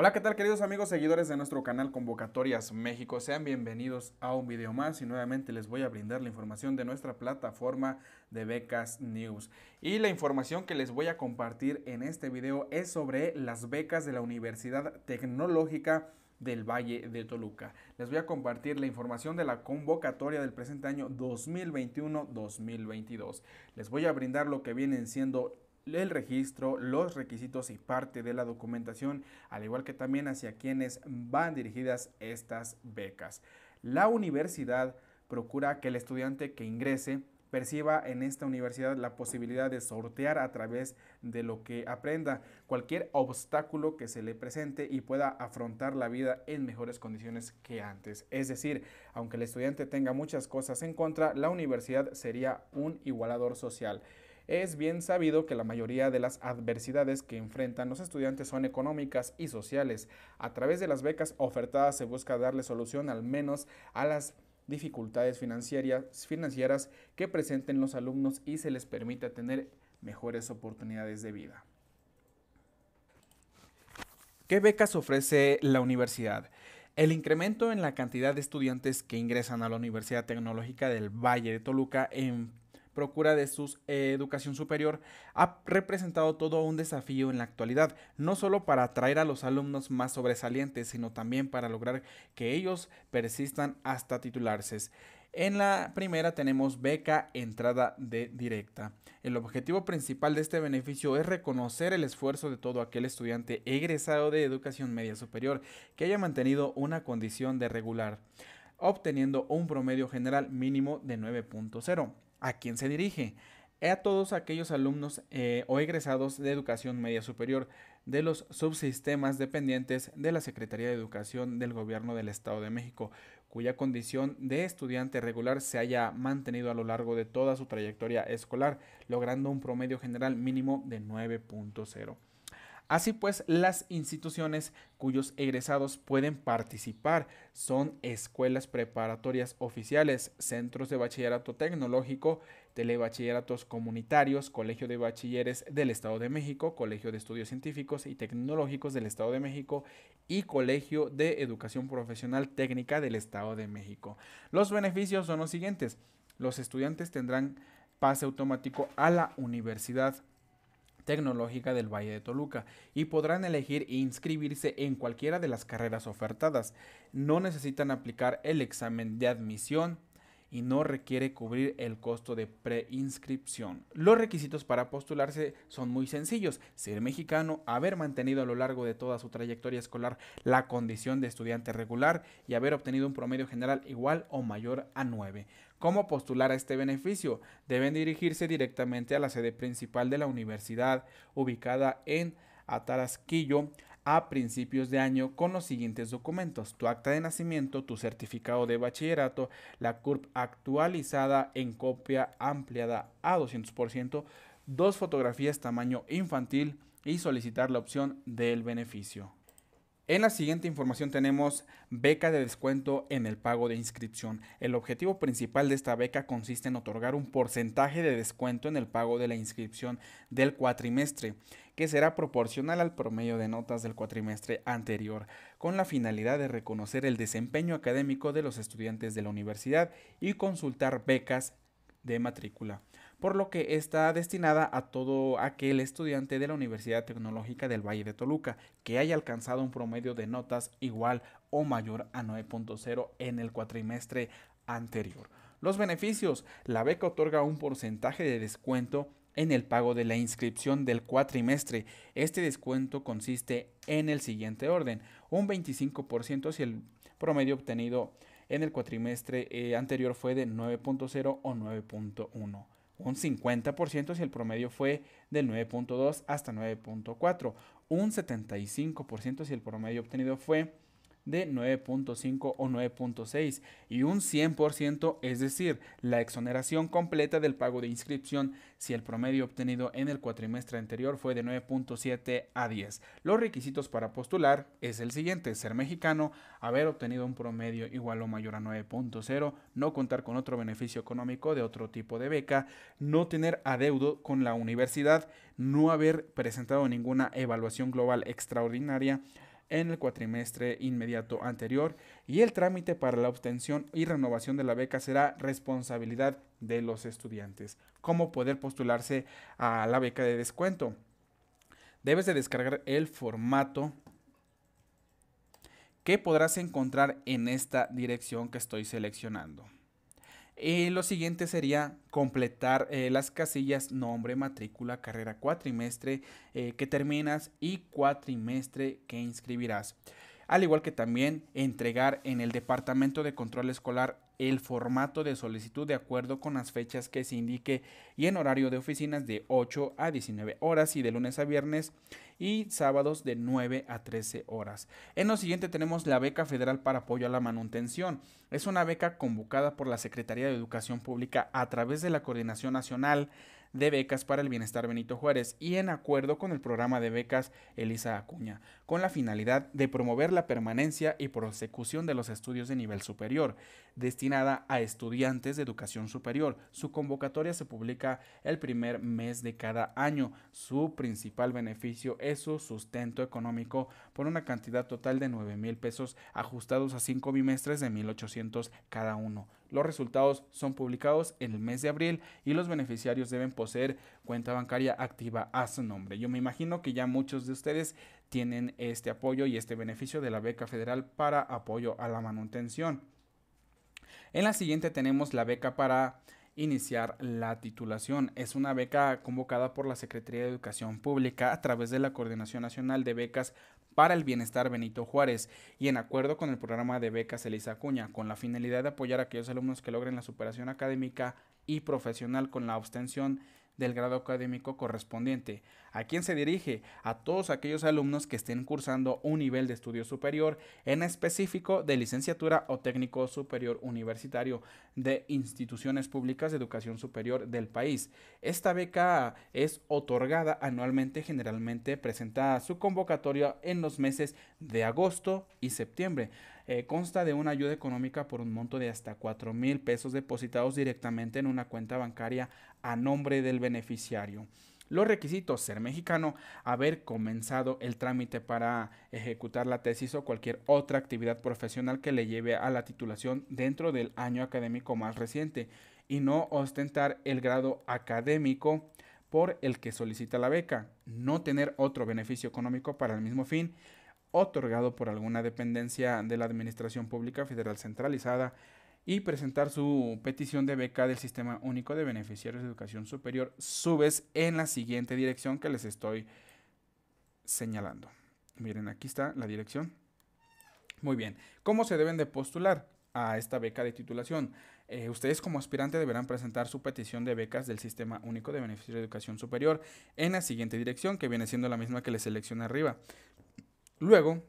Hola, ¿qué tal queridos amigos seguidores de nuestro canal Convocatorias México? Sean bienvenidos a un video más y nuevamente les voy a brindar la información de nuestra plataforma de becas news. Y la información que les voy a compartir en este video es sobre las becas de la Universidad Tecnológica del Valle de Toluca. Les voy a compartir la información de la convocatoria del presente año 2021-2022. Les voy a brindar lo que vienen siendo el registro, los requisitos y parte de la documentación, al igual que también hacia quienes van dirigidas estas becas. La universidad procura que el estudiante que ingrese perciba en esta universidad la posibilidad de sortear a través de lo que aprenda cualquier obstáculo que se le presente y pueda afrontar la vida en mejores condiciones que antes. Es decir, aunque el estudiante tenga muchas cosas en contra, la universidad sería un igualador social. Es bien sabido que la mayoría de las adversidades que enfrentan los estudiantes son económicas y sociales. A través de las becas ofertadas se busca darle solución al menos a las dificultades financieras, financieras que presenten los alumnos y se les permite tener mejores oportunidades de vida. ¿Qué becas ofrece la universidad? El incremento en la cantidad de estudiantes que ingresan a la Universidad Tecnológica del Valle de Toluca en procura de su eh, educación superior ha representado todo un desafío en la actualidad, no solo para atraer a los alumnos más sobresalientes, sino también para lograr que ellos persistan hasta titularse. En la primera tenemos beca entrada de directa. El objetivo principal de este beneficio es reconocer el esfuerzo de todo aquel estudiante egresado de educación media superior que haya mantenido una condición de regular, obteniendo un promedio general mínimo de 9.0. ¿A quién se dirige? A todos aquellos alumnos eh, o egresados de educación media superior de los subsistemas dependientes de la Secretaría de Educación del Gobierno del Estado de México, cuya condición de estudiante regular se haya mantenido a lo largo de toda su trayectoria escolar, logrando un promedio general mínimo de 9.0. Así pues, las instituciones cuyos egresados pueden participar son escuelas preparatorias oficiales, centros de bachillerato tecnológico, telebachilleratos comunitarios, Colegio de Bachilleres del Estado de México, Colegio de Estudios Científicos y Tecnológicos del Estado de México y Colegio de Educación Profesional Técnica del Estado de México. Los beneficios son los siguientes. Los estudiantes tendrán pase automático a la universidad Tecnológica del Valle de Toluca y podrán elegir e inscribirse en cualquiera de las carreras ofertadas. No necesitan aplicar el examen de admisión y no requiere cubrir el costo de preinscripción. Los requisitos para postularse son muy sencillos. Ser mexicano, haber mantenido a lo largo de toda su trayectoria escolar la condición de estudiante regular y haber obtenido un promedio general igual o mayor a 9. ¿Cómo postular a este beneficio? Deben dirigirse directamente a la sede principal de la universidad ubicada en Atarasquillo a principios de año con los siguientes documentos, tu acta de nacimiento, tu certificado de bachillerato, la CURP actualizada en copia ampliada a 200%, dos fotografías tamaño infantil y solicitar la opción del beneficio. En la siguiente información tenemos beca de descuento en el pago de inscripción. El objetivo principal de esta beca consiste en otorgar un porcentaje de descuento en el pago de la inscripción del cuatrimestre, que será proporcional al promedio de notas del cuatrimestre anterior, con la finalidad de reconocer el desempeño académico de los estudiantes de la universidad y consultar becas de matrícula por lo que está destinada a todo aquel estudiante de la Universidad Tecnológica del Valle de Toluca que haya alcanzado un promedio de notas igual o mayor a 9.0 en el cuatrimestre anterior. Los beneficios. La beca otorga un porcentaje de descuento en el pago de la inscripción del cuatrimestre. Este descuento consiste en el siguiente orden. Un 25% si el promedio obtenido en el cuatrimestre eh, anterior fue de 9.0 o 9.1 un 50% si el promedio fue del 9.2 hasta 9.4, un 75% si el promedio obtenido fue de 9.5 o 9.6 y un 100%, es decir, la exoneración completa del pago de inscripción si el promedio obtenido en el cuatrimestre anterior fue de 9.7 a 10. Los requisitos para postular es el siguiente, ser mexicano, haber obtenido un promedio igual o mayor a 9.0, no contar con otro beneficio económico de otro tipo de beca, no tener adeudo con la universidad, no haber presentado ninguna evaluación global extraordinaria, en el cuatrimestre inmediato anterior y el trámite para la obtención y renovación de la beca será responsabilidad de los estudiantes. ¿Cómo poder postularse a la beca de descuento? Debes de descargar el formato que podrás encontrar en esta dirección que estoy seleccionando. Eh, lo siguiente sería completar eh, las casillas nombre, matrícula, carrera, cuatrimestre eh, que terminas y cuatrimestre que inscribirás al igual que también entregar en el Departamento de Control Escolar el formato de solicitud de acuerdo con las fechas que se indique y en horario de oficinas de 8 a 19 horas y de lunes a viernes y sábados de 9 a 13 horas. En lo siguiente tenemos la beca federal para apoyo a la manutención. Es una beca convocada por la Secretaría de Educación Pública a través de la Coordinación Nacional de becas para el bienestar Benito Juárez y en acuerdo con el programa de becas Elisa Acuña, con la finalidad de promover la permanencia y prosecución de los estudios de nivel superior, destinada a estudiantes de educación superior. Su convocatoria se publica el primer mes de cada año. Su principal beneficio es su sustento económico por una cantidad total de 9 mil pesos ajustados a cinco bimestres de 1.800 cada uno. Los resultados son publicados en el mes de abril y los beneficiarios deben poseer cuenta bancaria activa a su nombre. Yo me imagino que ya muchos de ustedes tienen este apoyo y este beneficio de la beca federal para apoyo a la manutención. En la siguiente tenemos la beca para iniciar la titulación. Es una beca convocada por la Secretaría de Educación Pública a través de la Coordinación Nacional de Becas para el Bienestar Benito Juárez y en acuerdo con el programa de becas Elisa Acuña, con la finalidad de apoyar a aquellos alumnos que logren la superación académica y profesional con la abstención del grado académico correspondiente. ¿A quien se dirige? A todos aquellos alumnos que estén cursando un nivel de estudio superior, en específico de licenciatura o técnico superior universitario de instituciones públicas de educación superior del país. Esta beca es otorgada anualmente, generalmente presentada su convocatoria en los meses de agosto y septiembre. Eh, consta de una ayuda económica por un monto de hasta 4 mil pesos depositados directamente en una cuenta bancaria a nombre del beneficiario. Los requisitos, ser mexicano, haber comenzado el trámite para ejecutar la tesis o cualquier otra actividad profesional que le lleve a la titulación dentro del año académico más reciente y no ostentar el grado académico por el que solicita la beca, no tener otro beneficio económico para el mismo fin, otorgado por alguna dependencia de la Administración Pública Federal Centralizada y presentar su petición de beca del Sistema Único de Beneficiarios de Educación Superior, subes en la siguiente dirección que les estoy señalando. Miren, aquí está la dirección. Muy bien, ¿cómo se deben de postular? a esta beca de titulación. Eh, ustedes como aspirante deberán presentar su petición de becas del Sistema Único de Beneficio de Educación Superior en la siguiente dirección, que viene siendo la misma que les seleccioné arriba. Luego,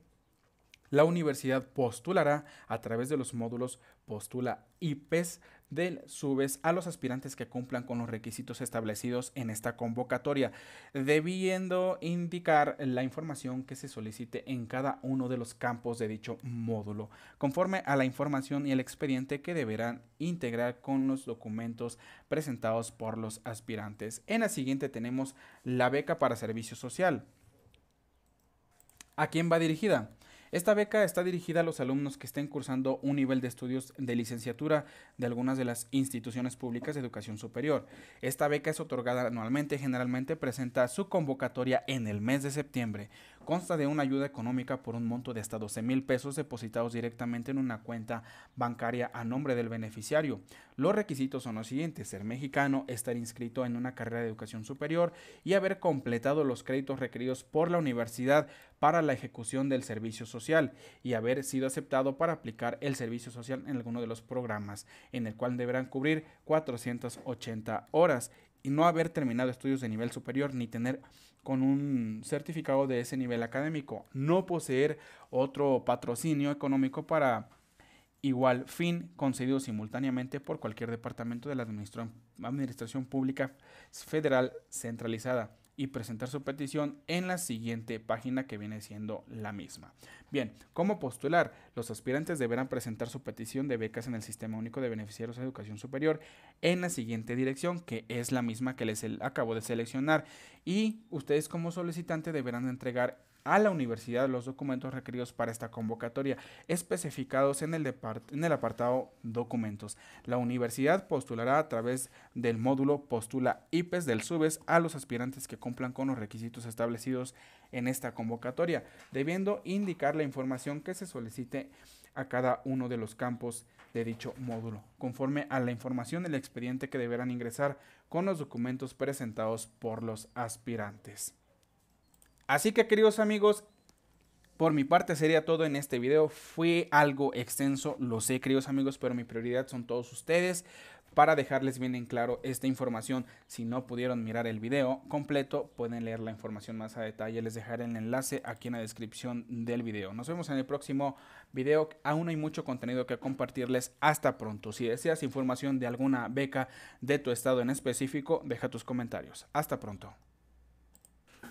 la universidad postulará a través de los módulos Postula IPES del SUBES a los aspirantes que cumplan con los requisitos establecidos en esta convocatoria, debiendo indicar la información que se solicite en cada uno de los campos de dicho módulo, conforme a la información y el expediente que deberán integrar con los documentos presentados por los aspirantes. En la siguiente tenemos la beca para servicio social. ¿A quién va dirigida? Esta beca está dirigida a los alumnos que estén cursando un nivel de estudios de licenciatura de algunas de las instituciones públicas de educación superior. Esta beca es otorgada anualmente, y generalmente presenta su convocatoria en el mes de septiembre consta de una ayuda económica por un monto de hasta 12 mil pesos depositados directamente en una cuenta bancaria a nombre del beneficiario. Los requisitos son los siguientes, ser mexicano, estar inscrito en una carrera de educación superior y haber completado los créditos requeridos por la universidad para la ejecución del servicio social y haber sido aceptado para aplicar el servicio social en alguno de los programas, en el cual deberán cubrir 480 horas y no haber terminado estudios de nivel superior ni tener con un certificado de ese nivel académico, no poseer otro patrocinio económico para igual fin concedido simultáneamente por cualquier departamento de la administración, administración pública federal centralizada y presentar su petición en la siguiente página que viene siendo la misma. Bien, ¿cómo postular? Los aspirantes deberán presentar su petición de becas en el Sistema Único de Beneficiarios de Educación Superior en la siguiente dirección, que es la misma que les acabo de seleccionar. Y ustedes como solicitante deberán entregar a la universidad los documentos requeridos para esta convocatoria, especificados en el, apartado documentos. La universidad postulará a través del módulo Postula IPES del SUBES e a los aspirantes que cumplan con los requisitos establecidos en esta convocatoria, debiendo indicar la información que se solicite a cada uno de los campos de dicho módulo, conforme a la información del expediente que deberán ingresar con los documentos presentados por los aspirantes. Así que queridos amigos, por mi parte sería todo en este video. Fue algo extenso, lo sé queridos amigos, pero mi prioridad son todos ustedes para dejarles bien en claro esta información. Si no pudieron mirar el video completo, pueden leer la información más a detalle. Les dejaré el enlace aquí en la descripción del video. Nos vemos en el próximo video. Aún hay mucho contenido que compartirles. Hasta pronto. Si deseas información de alguna beca de tu estado en específico, deja tus comentarios. Hasta pronto.